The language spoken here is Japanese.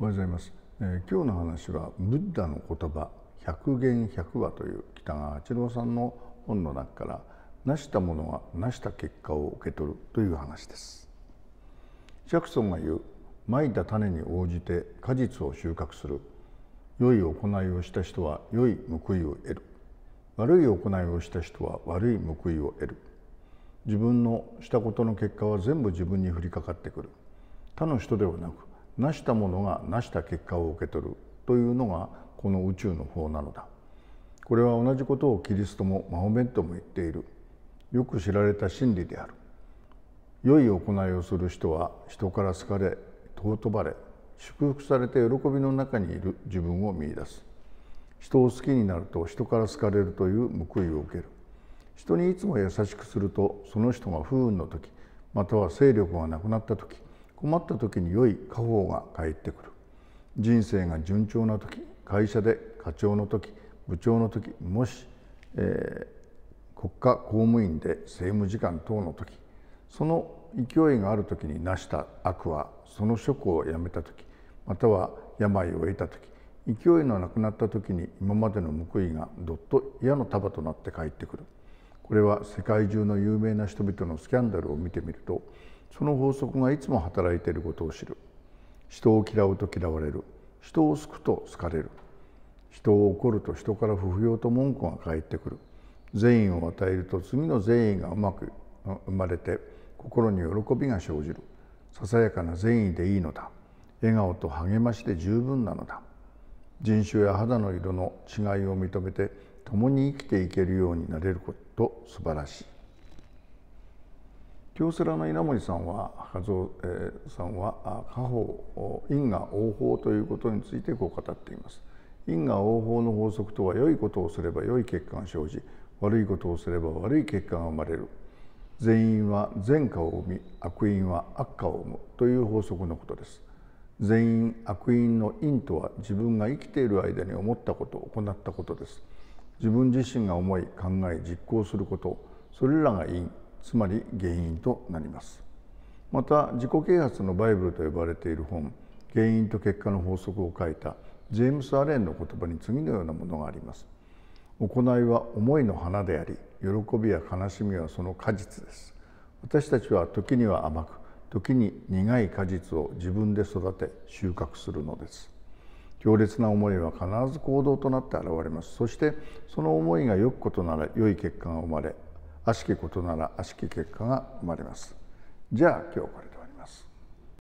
おはようございます、えー、今日の話はブッダの言葉百言百話という北川八郎さんの本の中からなしたものはなした結果を受け取るという話ですジャクソンが言うまいた種に応じて果実を収穫する良い行いをした人は良い報いを得る悪い行いをした人は悪い報いを得る自分のしたことの結果は全部自分に降りかかってくる他の人ではなく成したものが成した結果を受け取るというのがこの宇宙の法なのだこれは同じことをキリストもマホメントも言っているよく知られた真理である良い行いをする人は人から好かれ尊ばれ祝福されて喜びの中にいる自分を見出す人を好きになると人から好かれるという報いを受ける人にいつも優しくするとその人が不運の時または勢力がなくなった時困った時に良い家宝が返ってくる人生が順調な時会社で課長の時部長の時もし、えー、国家公務員で政務次官等の時その勢いがある時に成した悪はその職を辞めた時または病を得た時勢いのなくなった時に今までの報いがどっと矢の束となって帰ってくるこれは世界中の有名な人々のスキャンダルを見てみるとその法則がいつも働いていることを知る人を嫌うと嫌われる人を好くと好かれる人を怒ると人から不評と文句が返ってくる善意を与えると次の善意がうまく生まれて心に喜びが生じるささやかな善意でいいのだ笑顔と励ましで十分なのだ人種や肌の色の違いを認めて共に生きていけるようになれること素晴らしい京セラの稲森さんは和夫、さんは家宝因果応報ということについてこう語っています因果応報の法則とは良いことをすれば良い結果が生じ悪いことをすれば悪い結果が生まれる善因は善果を生み悪因は悪果を生むという法則のことです善因悪因の因とは自分が生きている間に思ったこと行ったことです自分自身が思い考え実行することそれらが因つまり原因となりますまた自己啓発のバイブルと呼ばれている本「原因と結果の法則」を書いたジェームス・アレンの言葉に次のようなものがあります。行いは思いの花であり喜びや悲しみはその果実です私たちは時には甘く時に苦い果実を自分で育て収穫するのです強烈な思いは必ず行動となって現れますそしてその思いがよくことなら良い結果が生まれ悪しきことなら悪しき結果が生まれます。じゃあ今日これ。